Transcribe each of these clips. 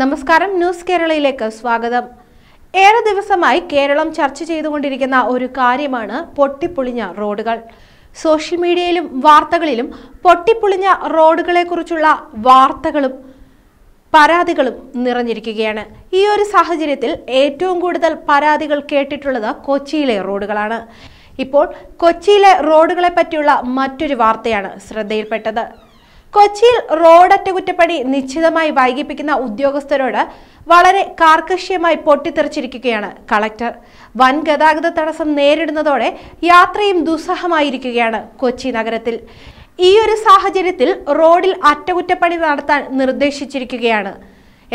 നമസ്കാരം ന്യൂസ് കേരളയിലേക്ക് സ്വാഗതം ഏറെ ദിവസമായി കേരളം ചർച്ച ചെയ്തുകൊണ്ടിരിക്കുന്ന ഒരു കാര്യമാണ് പൊട്ടിപ്പൊളിഞ്ഞ റോഡുകൾ സോഷ്യൽ മീഡിയയിലും വാർത്തകളിലും പൊട്ടിപ്പൊളിഞ്ഞ റോഡുകളെക്കുറിച്ചുള്ള വാർത്തകളും പരാതികളും നിറഞ്ഞിരിക്കുകയാണ് ഈ ഒരു സാഹചര്യത്തിൽ ഏറ്റവും കൂടുതൽ പരാതികൾ കേട്ടിട്ടുള്ളത് കൊച്ചിയിലെ റോഡുകളാണ് ഇപ്പോൾ കൊച്ചിയിലെ റോഡുകളെ പറ്റിയുള്ള മറ്റൊരു വാർത്തയാണ് ശ്രദ്ധയിൽപ്പെട്ടത് കൊച്ചിയിൽ റോഡ് അറ്റകുറ്റപ്പണി നിശ്ചിതമായി വൈകിപ്പിക്കുന്ന ഉദ്യോഗസ്ഥരോട് വളരെ കാർക്കശ്യമായി പൊട്ടിത്തെറിച്ചിരിക്കുകയാണ് കളക്ടർ വൻ ഗതാഗത തടസ്സം നേരിടുന്നതോടെ യാത്രയും ദുസ്സഹമായിരിക്കുകയാണ് കൊച്ചി നഗരത്തിൽ ഈ ഒരു സാഹചര്യത്തിൽ റോഡിൽ അറ്റകുറ്റപ്പണി നടത്താൻ നിർദ്ദേശിച്ചിരിക്കുകയാണ്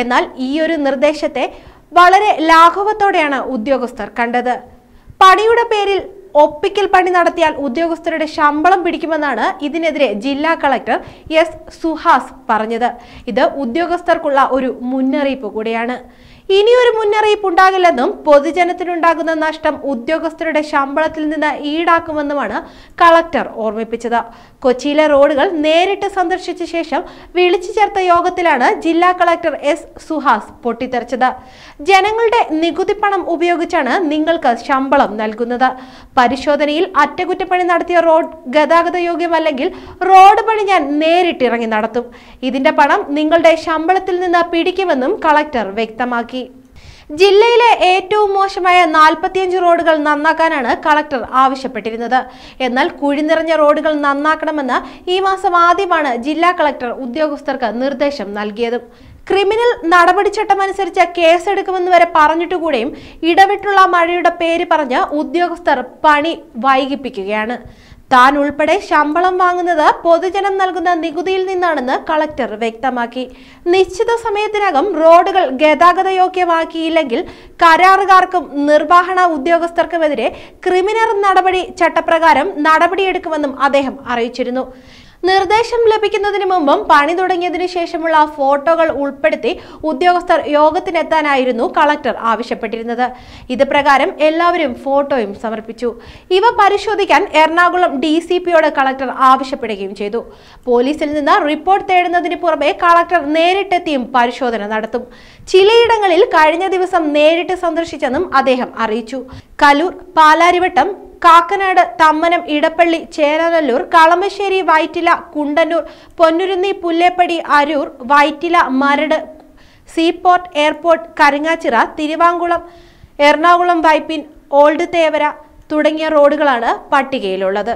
എന്നാൽ ഈ ഒരു നിർദ്ദേശത്തെ വളരെ ലാഘവത്തോടെയാണ് ഉദ്യോഗസ്ഥർ കണ്ടത് പണിയുടെ പേരിൽ ഒപ്പിക്കൽ പണി നടത്തിയാൽ ഉദ്യോഗസ്ഥരുടെ ശമ്പളം പിടിക്കുമെന്നാണ് ഇതിനെതിരെ ജില്ലാ കളക്ടർ എസ് സുഹാസ് പറഞ്ഞത് ഇത് ഉദ്യോഗസ്ഥർക്കുള്ള ഒരു മുന്നറിയിപ്പ് കൂടിയാണ് ഇനിയൊരു മുന്നറിയിപ്പ് ഉണ്ടാകില്ലെന്നും പൊതുജനത്തിനുണ്ടാകുന്ന നഷ്ടം ഉദ്യോഗസ്ഥരുടെ ശമ്പളത്തിൽ നിന്ന് ഈടാക്കുമെന്നുമാണ് കളക്ടർ ഓർമ്മിപ്പിച്ചത് കൊച്ചിയിലെ റോഡുകൾ നേരിട്ട് സന്ദർശിച്ച ശേഷം വിളിച്ചു ചേർത്ത യോഗത്തിലാണ് ജില്ലാ കളക്ടർ എസ് സുഹാസ് പൊട്ടിത്തെറിച്ചത് ജനങ്ങളുടെ നികുതി പണം ഉപയോഗിച്ചാണ് നിങ്ങൾക്ക് ശമ്പളം നൽകുന്നത് പരിശോധനയിൽ അറ്റകുറ്റപ്പണി നടത്തിയ റോഡ് ഗതാഗത യോഗ്യമല്ലെങ്കിൽ റോഡ് പണി ഞാൻ നേരിട്ടിറങ്ങി നടത്തും ഇതിന്റെ പണം നിങ്ങളുടെ ശമ്പളത്തിൽ നിന്ന് പിടിക്കുമെന്നും കളക്ടർ വ്യക്തമാക്കി ജില്ലയിലെ ഏറ്റവും മോശമായ നാൽപ്പത്തിയഞ്ച് റോഡുകൾ നന്നാക്കാനാണ് കളക്ടർ ആവശ്യപ്പെട്ടിരുന്നത് എന്നാൽ കുഴി നിറഞ്ഞ റോഡുകൾ നന്നാക്കണമെന്ന് ഈ മാസം ആദ്യമാണ് ജില്ലാ കളക്ടർ ഉദ്യോഗസ്ഥർക്ക് നിർദ്ദേശം നൽകിയതും ക്രിമിനൽ നടപടിച്ചട്ടം അനുസരിച്ച് കേസെടുക്കുമെന്ന് വരെ പറഞ്ഞിട്ടുകൂടെയും ഇടവിട്ടുള്ള മഴയുടെ പേര് പറഞ്ഞ് ഉദ്യോഗസ്ഥർ പണി വൈകിപ്പിക്കുകയാണ് താൻ ഉൾപ്പെടെ ശമ്പളം വാങ്ങുന്നത് പൊതുജനം നൽകുന്ന നികുതിയിൽ നിന്നാണെന്ന് കളക്ടർ വ്യക്തമാക്കി നിശ്ചിത സമയത്തിനകം റോഡുകൾ ഗതാഗത യോഗ്യമാക്കിയില്ലെങ്കിൽ കരാറുകാർക്കും നിർവഹണ ഉദ്യോഗസ്ഥർക്കുമെതിരെ ക്രിമിനൽ നടപടി ചട്ടപ്രകാരം നടപടിയെടുക്കുമെന്നും അദ്ദേഹം അറിയിച്ചിരുന്നു നിർദ്ദേശം ലഭിക്കുന്നതിന് മുമ്പും പണി തുടങ്ങിയതിനു ശേഷമുള്ള ഫോട്ടോകൾ ഉൾപ്പെടുത്തി ഉദ്യോഗസ്ഥർ യോഗത്തിനെത്താനായിരുന്നു കളക്ടർ ആവശ്യപ്പെട്ടിരുന്നത് ഇത് പ്രകാരം എല്ലാവരും ഫോട്ടോയും സമർപ്പിച്ചു ഇവ പരിശോധിക്കാൻ എറണാകുളം ഡി കളക്ടർ ആവശ്യപ്പെടുകയും ചെയ്തു പോലീസിൽ നിന്ന് റിപ്പോർട്ട് തേടുന്നതിന് പുറമെ കളക്ടർ നേരിട്ടെത്തിയും പരിശോധന നടത്തും ചിലയിടങ്ങളിൽ കഴിഞ്ഞ ദിവസം നേരിട്ട് സന്ദർശിച്ചെന്നും അദ്ദേഹം അറിയിച്ചു Kaloor Palarivattom Kakkanad Thammanam Edappally Cheranallur Kalamassery Vyttila Kundannoor Ponnurunni Pullepady Aroor Vyttila Maradu seaport airport Karingachira Thiruvankulam Ernakulam Vypin old Thevara തുടങ്ങിയ റോഡുകളാണ് പട്ടികയിലുള്ളത്